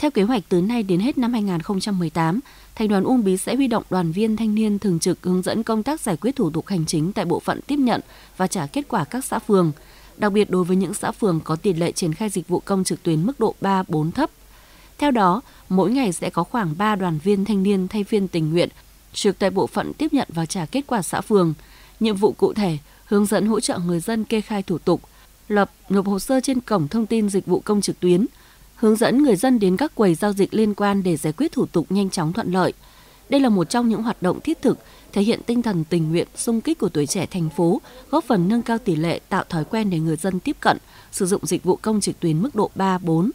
Theo kế hoạch từ nay đến hết năm 2018, Thành đoàn Uông Bí sẽ huy động đoàn viên thanh niên thường trực hướng dẫn công tác giải quyết thủ tục hành chính tại bộ phận tiếp nhận và trả kết quả các xã phường, đặc biệt đối với những xã phường có tỷ lệ triển khai dịch vụ công trực tuyến mức độ 3 4 thấp. Theo đó, mỗi ngày sẽ có khoảng 3 đoàn viên thanh niên thay phiên tình nguyện trực tại bộ phận tiếp nhận và trả kết quả xã phường. Nhiệm vụ cụ thể hướng dẫn hỗ trợ người dân kê khai thủ tục, lập nộp hồ sơ trên cổng thông tin dịch vụ công trực tuyến – hướng dẫn người dân đến các quầy giao dịch liên quan để giải quyết thủ tục nhanh chóng thuận lợi. Đây là một trong những hoạt động thiết thực thể hiện tinh thần tình nguyện, sung kích của tuổi trẻ thành phố, góp phần nâng cao tỷ lệ tạo thói quen để người dân tiếp cận, sử dụng dịch vụ công trực tuyến mức độ 3, 4.